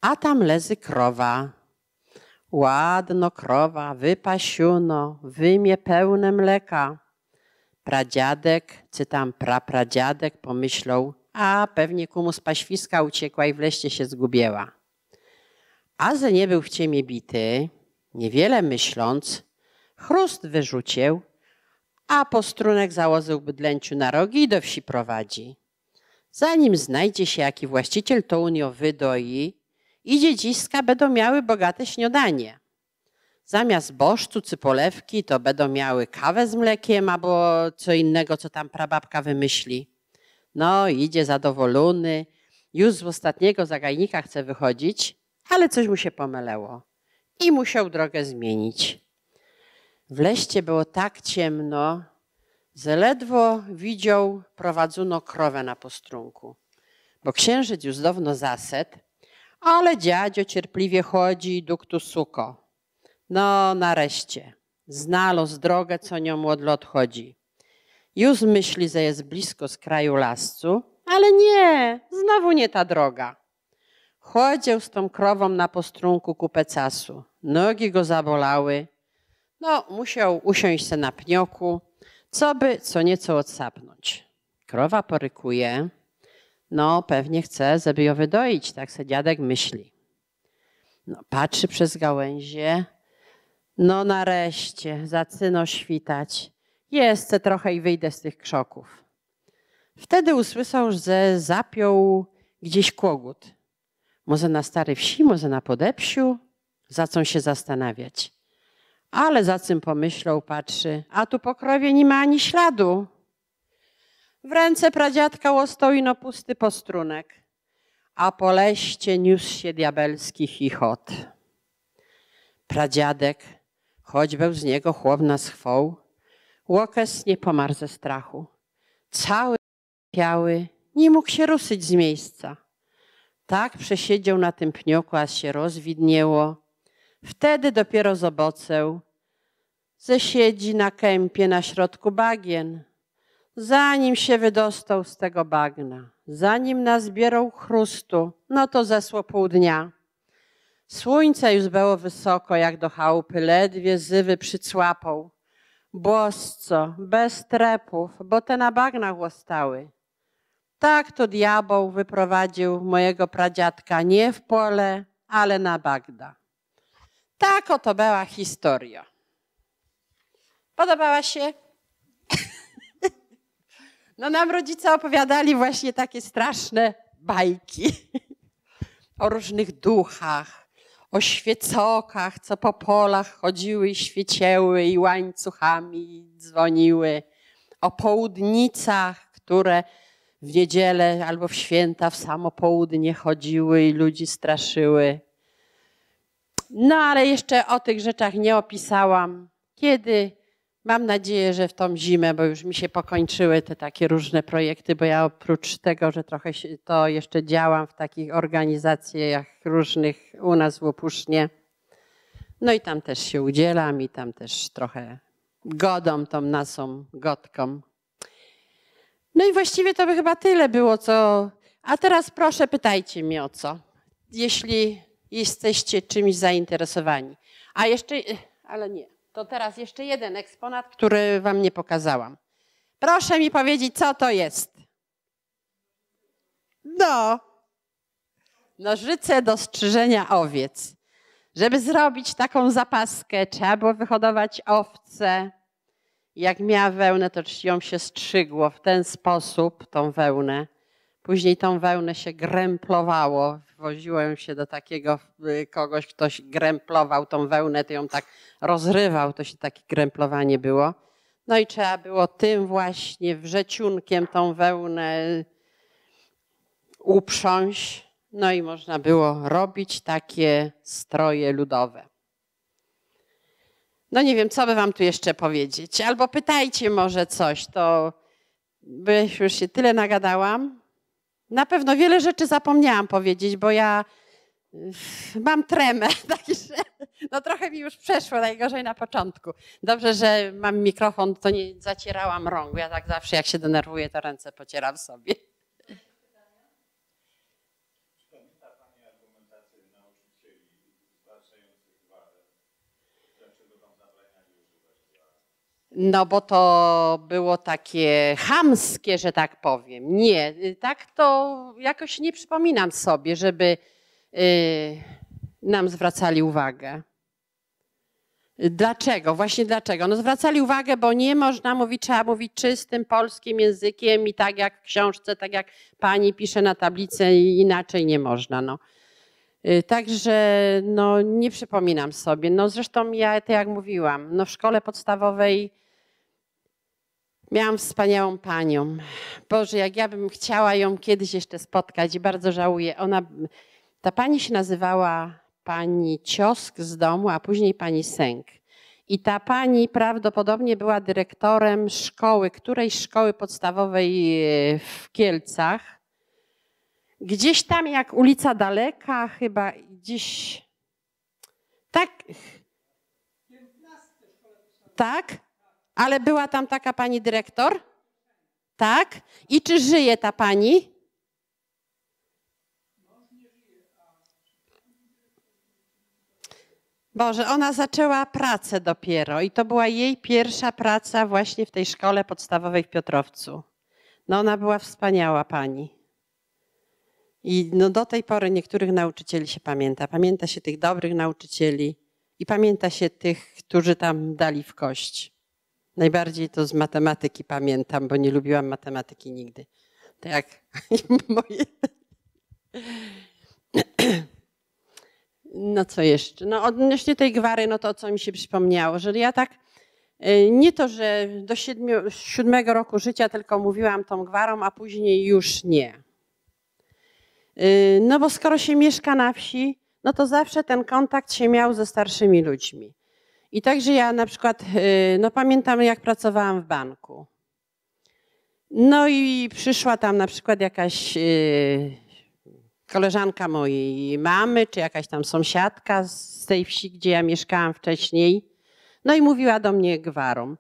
a tam leży krowa Ładno krowa wypasiuno, wymie pełne mleka. Pradziadek, czy tam prapradziadek pomyślał, a pewnie kumu z paświska uciekła i w leście się zgubiła. A nie był w ciemię bity, niewiele myśląc, chrust wyrzucił, a postrunek założył bydlęciu na rogi i do wsi prowadzi. Zanim znajdzie się jaki właściciel, to unio wydoi i dziedziska będą miały bogate śniadanie. Zamiast bosztu czy polewki to będą miały kawę z mlekiem albo co innego, co tam prababka wymyśli. No, idzie zadowolony. Już z ostatniego zagajnika chce wychodzić, ale coś mu się pomyliło i musiał drogę zmienić. W leście było tak ciemno, że ledwo widział prowadzono krowę na postrunku, bo księżyc już dawno zaset ale dziadzio cierpliwie chodzi duktu suko. No nareszcie, znalazł drogę, co nią młodlot chodzi. Już myśli, że jest blisko z kraju lascu, ale nie, znowu nie ta droga. Chodził z tą krową na postrunku ku pecasu. Nogi go zabolały. No, musiał usiąść se na pnioku, co by co nieco odsapnąć. Krowa porykuje, no, pewnie chce, żeby ją wydoić, tak se dziadek myśli. No, patrzy przez gałęzie. No, nareszcie, zaczyno świtać. Jestce trochę i wyjdę z tych krzoków. Wtedy usłyszał, że zapiął gdzieś kłogut. Może na stary wsi, może na podepsiu. Zaczął się zastanawiać. Ale za czym pomyślał, patrzy, a tu pokrowie nie ma ani śladu. W ręce pradziadka łostojno pusty postrunek, a po leście niósł się diabelski chichot. Pradziadek, choć był z niego chłowna schwoł, łokes nie pomarł ze strachu. Cały piały nie mógł się ruszyć z miejsca. Tak przesiedział na tym pnioku, aż się rozwidnieło. Wtedy dopiero zoboceł. siedzi na kępie na środku bagien, zanim się wydostał z tego bagna, zanim nazbierał chrustu, no to zesło pół dnia. Słońce już było wysoko, jak do chałupy, ledwie zywy przycłapał. Błosco, bez trepów, bo te na bagnach łostały. Tak to diabeł wyprowadził mojego pradziadka nie w pole, ale na bagna. Tak oto była historia. Podobała się? No nam rodzice opowiadali właśnie takie straszne bajki o różnych duchach, o świecokach, co po polach chodziły i świeciły i łańcuchami dzwoniły, o południcach, które w niedzielę albo w święta w samo południe chodziły i ludzi straszyły. No ale jeszcze o tych rzeczach nie opisałam. Kiedy Mam nadzieję, że w tą zimę, bo już mi się pokończyły te takie różne projekty, bo ja oprócz tego, że trochę to jeszcze działam w takich organizacjach różnych u nas w Łopusznie, no i tam też się udzielam i tam też trochę godą tą nasą gotką. No i właściwie to by chyba tyle było, co... A teraz proszę, pytajcie mi o co, jeśli jesteście czymś zainteresowani. A jeszcze... Ale nie. To teraz jeszcze jeden eksponat, który Wam nie pokazałam. Proszę mi powiedzieć, co to jest. No, nożyce do strzyżenia owiec. Żeby zrobić taką zapaskę, trzeba było wyhodować owce. Jak miała wełnę, to ją się strzygło w ten sposób, tą wełnę. Później tą wełnę się gręplowało, Woziłem się do takiego y, kogoś, ktoś gręplował tą wełnę, to ją tak rozrywał, to się takie gręplowanie było. No i trzeba było tym właśnie wrzeciunkiem tą wełnę y, uprząść. No i można było robić takie stroje ludowe. No nie wiem, co by wam tu jeszcze powiedzieć. Albo pytajcie może coś, to by już się tyle nagadałam. Na pewno wiele rzeczy zapomniałam powiedzieć, bo ja y, mam tremę, także no trochę mi już przeszło, najgorzej na początku. Dobrze, że mam mikrofon, to nie zacierałam rąk. Ja tak zawsze jak się denerwuję, to ręce pocieram sobie. no bo to było takie chamskie, że tak powiem. Nie, y, tak to jakoś nie przypominam sobie, żeby y, nam zwracali uwagę. Dlaczego? Właśnie dlaczego? No zwracali uwagę, bo nie można mówić, trzeba mówić czystym polskim językiem i tak jak w książce, tak jak pani pisze na tablicy, inaczej nie można. No. Y, także no, nie przypominam sobie. No, zresztą ja, to jak mówiłam, no, w szkole podstawowej miałam wspaniałą panią. Boże, jak ja bym chciała ją kiedyś jeszcze spotkać i bardzo żałuję. Ona, ta pani się nazywała pani Ciosk z domu, a później pani Sęk. I ta pani prawdopodobnie była dyrektorem szkoły, którejś szkoły podstawowej y, w Kielcach. Gdzieś tam jak ulica daleka, chyba gdzieś. Tak. Tak? Ale była tam taka pani dyrektor? Tak? I czy żyje ta pani? Boże, ona zaczęła pracę dopiero i to była jej pierwsza praca właśnie w tej szkole podstawowej w Piotrowcu. No ona była wspaniała pani. I no do tej pory niektórych nauczycieli się pamięta. Pamięta się tych dobrych nauczycieli i pamięta się tych, którzy tam dali w kość. Najbardziej to z matematyki pamiętam, bo nie lubiłam matematyki nigdy. Tak, tak. moje. No co jeszcze? No odnośnie tej gwary, no to co mi się przypomniało, że ja tak y, nie to, że do siedmiu, siódmego roku życia tylko mówiłam tą gwarą, a później już nie. Y, no bo skoro się mieszka na wsi, no to zawsze ten kontakt się miał ze starszymi ludźmi. I także ja na przykład, y, no pamiętam jak pracowałam w banku. No i przyszła tam na przykład jakaś y, koleżanka mojej mamy, czy jakaś tam sąsiadka z tej wsi, gdzie ja mieszkałam wcześniej. No i mówiła do mnie gwarą.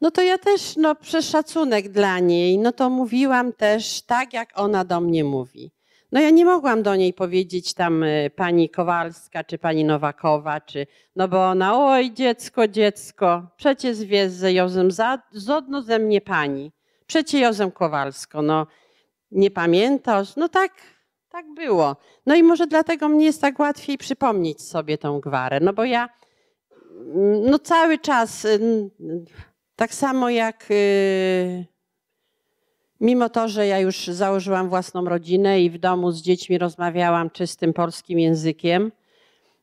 No to ja też, no przez szacunek dla niej, no to mówiłam też tak, jak ona do mnie mówi. No ja nie mogłam do niej powiedzieć tam y, pani Kowalska czy pani Nowakowa, czy, no bo ona, oj dziecko, dziecko, przecież wiesz, ze Jozem zodno ze mnie pani, przecie Jozem Kowalsko, no nie pamiętasz? No tak, tak było. No i może dlatego mnie jest tak łatwiej przypomnieć sobie tą gwarę, no bo ja mm, no cały czas, y, tak samo jak... Yy, Mimo to, że ja już założyłam własną rodzinę i w domu z dziećmi rozmawiałam czystym polskim językiem,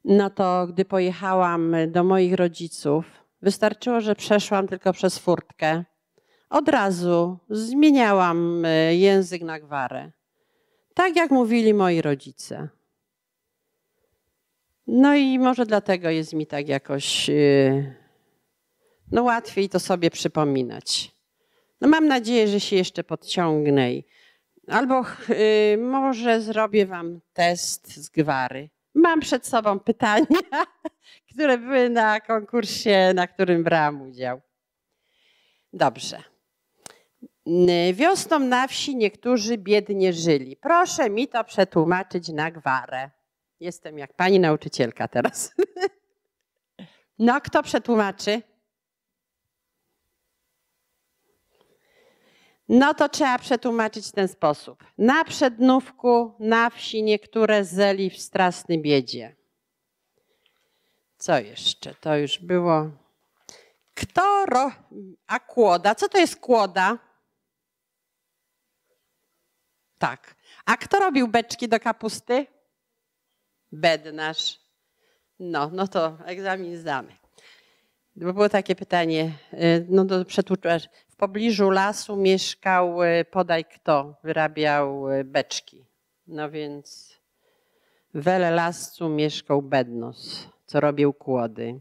no to gdy pojechałam do moich rodziców, wystarczyło, że przeszłam tylko przez furtkę. Od razu zmieniałam e, język na gwarę. Tak jak mówili moi rodzice. No i może dlatego jest mi tak jakoś e, no łatwiej to sobie przypominać. No mam nadzieję, że się jeszcze podciągnę. Albo yy, może zrobię wam test z gwary. Mam przed sobą pytania, które były na konkursie, na którym brałam udział. Dobrze. Wiosną na wsi niektórzy biednie żyli. Proszę mi to przetłumaczyć na gwarę. Jestem jak pani nauczycielka teraz. No, kto przetłumaczy? no to trzeba przetłumaczyć w ten sposób. Na przednówku, na wsi niektóre zeli w strasny biedzie. Co jeszcze? To już było. Kto ro... A kłoda. Co to jest kłoda? Tak. A kto robił beczki do kapusty? Bednarz. No, no to egzamin zdamy. Bo było takie pytanie, y, no to przetłumaczyłaś. W pobliżu lasu mieszkał e, podaj kto, wyrabiał e, beczki. No więc w Lascu mieszkał Bednos, co robił kłody.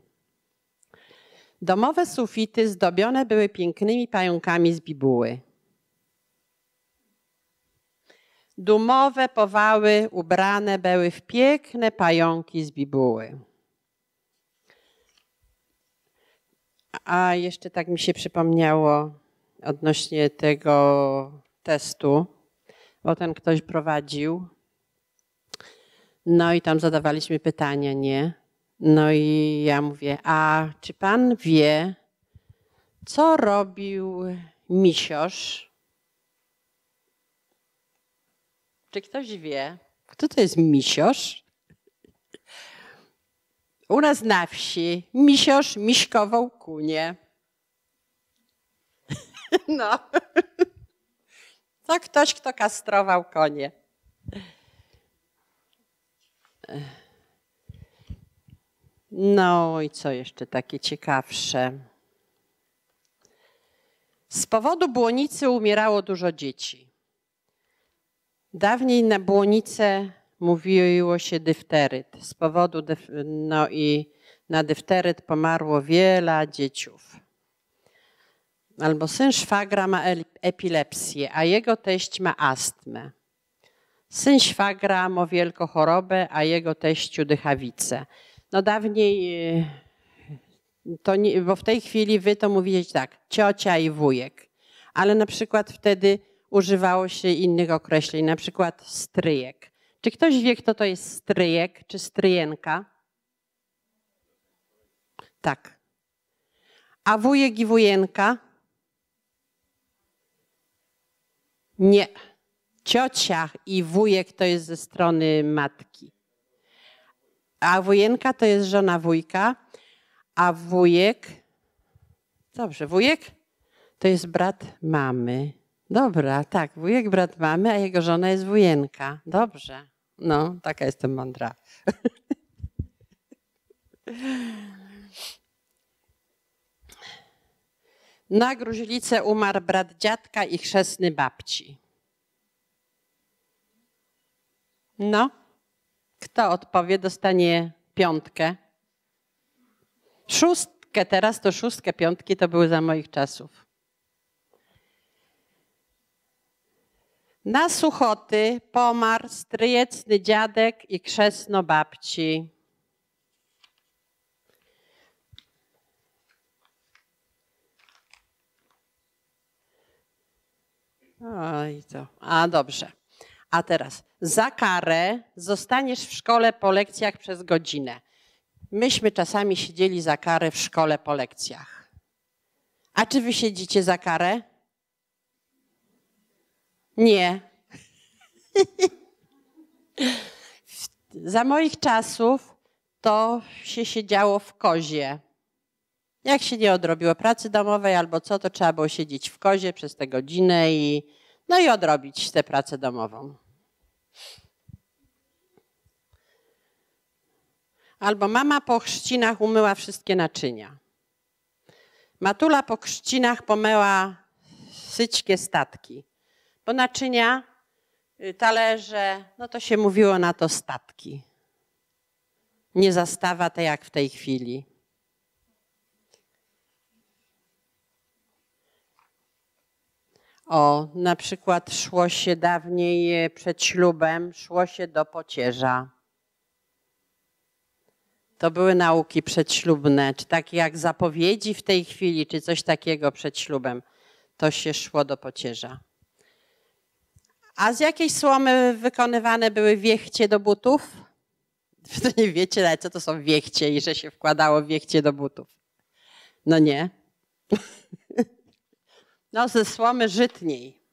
Domowe sufity zdobione były pięknymi pająkami z bibuły. Dumowe powały ubrane były w piękne pająki z bibuły. A jeszcze tak mi się przypomniało, odnośnie tego testu, bo ten ktoś prowadził. No i tam zadawaliśmy pytania, nie? No i ja mówię, a czy pan wie, co robił misiosz? Czy ktoś wie, kto to jest misiosz? U nas na wsi misiosz miśkował kunie. No. To ktoś, kto kastrował konie. No i co jeszcze takie ciekawsze? Z powodu błonicy umierało dużo dzieci. Dawniej na błonicę mówiło się dyfteryt. Z powodu, dyf no i na dyfteryt pomarło wiele dzieciów albo syn szwagra ma epilepsję, a jego teść ma astmę. Syn szwagra ma wielką chorobę, a jego teściu dychawicę. No dawniej, yy, to nie, bo w tej chwili wy to mówicie tak, ciocia i wujek. Ale na przykład wtedy używało się innych określeń, na przykład stryjek. Czy ktoś wie, kto to jest stryjek czy stryjenka? Tak. A wujek i wujenka? Nie. Ciocia i wujek to jest ze strony matki. A wujenka to jest żona wujka, a wujek, dobrze, wujek to jest brat mamy. Dobra, tak, wujek brat mamy, a jego żona jest wujenka. Dobrze. No, taka jestem mądra. Na gruźlicę umarł brat dziadka i chrzestny babci. No, kto odpowie, dostanie piątkę. Szóstkę teraz to szóstkę, piątki to były za moich czasów. Na Suchoty pomarł stryjecny dziadek i krzesno babci. Oj, co? A dobrze. A teraz za karę zostaniesz w szkole po lekcjach przez godzinę. Myśmy czasami siedzieli za karę w szkole po lekcjach. A czy wy siedzicie za karę? Nie. za moich czasów to się siedziało w kozie. Jak się nie odrobiło pracy domowej albo co, to trzeba było siedzieć w kozie przez te godziny i, no i odrobić tę pracę domową. Albo mama po chrzcinach umyła wszystkie naczynia. Matula po chrzcinach pomyła syćkie statki. Bo naczynia, y, talerze, no to się mówiło na to statki. Nie zastawa te jak w tej chwili. O, na przykład szło się dawniej e, przed ślubem, szło się do pocierza. To były nauki przedślubne, czy takie jak zapowiedzi w tej chwili, czy coś takiego przed ślubem. To się szło do pocierza. A z jakiej słomy wykonywane były wiechcie do butów? to nie wiecie nawet, co to są wiechcie i że się wkładało wiechcie do butów. No nie. no ze żytniej.